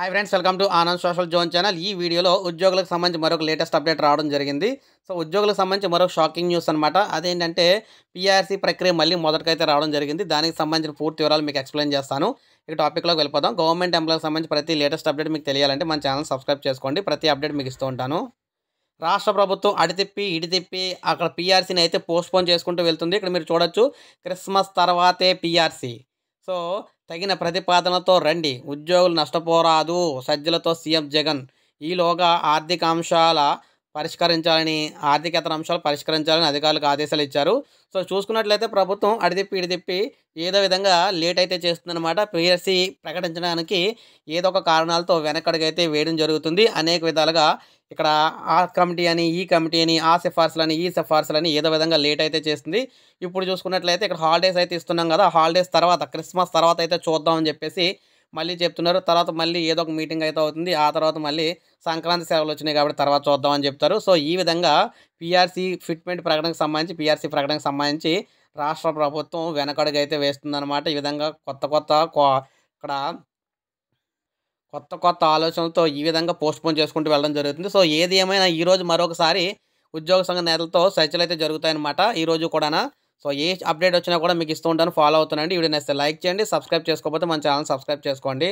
hi friends welcome to Anand social zone channel ఈ వీడియోలో ఉద్యోగులకు సంబంధించి మరొక లేటెస్ట్ అప్డేట్ రావడం జరిగింది సో ఉద్యోగులకు సంబంధించి మరొక షాకింగ్ న్యూస్ అనమాట అదేంటంటే పీఆర్సీ ప్రక్రియ మళ్ళీ మొదటికైతే రావడం జరిగింది దానికి సంబంధించిన పూర్తి వివరాలు మీకు ఎక్స్ప్లెయిన్ చేస్తాను ఈ టాపిక్లోకి వెళ్ళిపోదాం గవర్నమెంట్ ఎంప్లాయ్కి సంబంధించి ప్రతి లేటెస్ట్ అప్డేట్ మీకు తెలియాలంటే మన ఛానల్ సబ్స్క్రైబ్ చేసుకోండి ప్రతి అప్డేట్ మీకు ఇస్తూ ఉంటాను రాష్ట్ర ప్రభుత్వం అడితిప్పి ఇడితిప్పి అక్కడ పీఆర్సీని అయితే పోస్ట్పోన్ చేసుకుంటూ వెళ్తుంది ఇక్కడ మీరు చూడొచ్చు క్రిస్మస్ తర్వాతే పీఆర్సీ సో తగిన ప్రతిపాదనతో రండి ఉద్యోగులు నష్టపోరాదు సజ్జలతో సీఎం జగన్ ఈలోగా ఆర్థిక అంశాల పరిష్కరించాలని ఆర్థికేతర అంశాలు పరిష్కరించాలని అధికారులకు ఆదేశాలు ఇచ్చారు సో చూసుకున్నట్లయితే ప్రభుత్వం అడిదిప్పి ఇడిదిప్పి ఏదో విధంగా లేట్ అయితే చేస్తుందన్నమాట పిఎస్సి ప్రకటించడానికి ఏదో ఒక కారణాలతో వెనకడుగైతే వేయడం జరుగుతుంది అనేక విధాలుగా ఇక్కడ ఆ కమిటీ అని ఈ కమిటీ అని ఆ సిఫార్సులు అని ఈ సిఫార్సులు అని ఏదో విధంగా లేట్ అయితే చేస్తుంది ఇప్పుడు చూసుకున్నట్లయితే ఇక్కడ హాలిడేస్ అయితే ఇస్తున్నాం కదా హాలిడేస్ తర్వాత క్రిస్మస్ తర్వాత అయితే చూద్దామని చెప్పేసి మళ్ళీ చెప్తున్నారు తర్వాత మళ్ళీ ఏదో ఒక మీటింగ్ అయితే అవుతుంది ఆ తర్వాత మళ్ళీ సంక్రాంతి సెలవులు వచ్చినాయి కాబట్టి తర్వాత చూద్దామని చెప్తారు సో ఈ విధంగా పీఆర్సీ ఫిట్మెంట్ ప్రకటనకు సంబంధించి పీఆర్సీ ప్రకటనకు సంబంధించి రాష్ట్ర ప్రభుత్వం వెనకడుగైతే వేస్తుందన్నమాట ఈ విధంగా కొత్త కొత్త ఇక్కడ కొత్త కొత్త ఆలోచనలతో ఈ విధంగా పోస్ట్పోన్ చేసుకుంటూ వెళ్ళడం జరుగుతుంది సో ఏది ఏమైనా ఈరోజు మరొకసారి ఉద్యోగ సంఘ నేతలతో చర్చలు అయితే జరుగుతాయన్నమాట ఈరోజు కూడా సో ఏ అప్డేట్ వచ్చినా కూడా మీకు ఇస్తూ ఉంటాను ఫాలో అవుతానండి వీడియో నేస్తే లైక్ చేయండి సబ్స్క్రైబ్ చేసుకోకపోతే మన ఛానల్ సబ్స్క్రైబ్ చేసుకోండి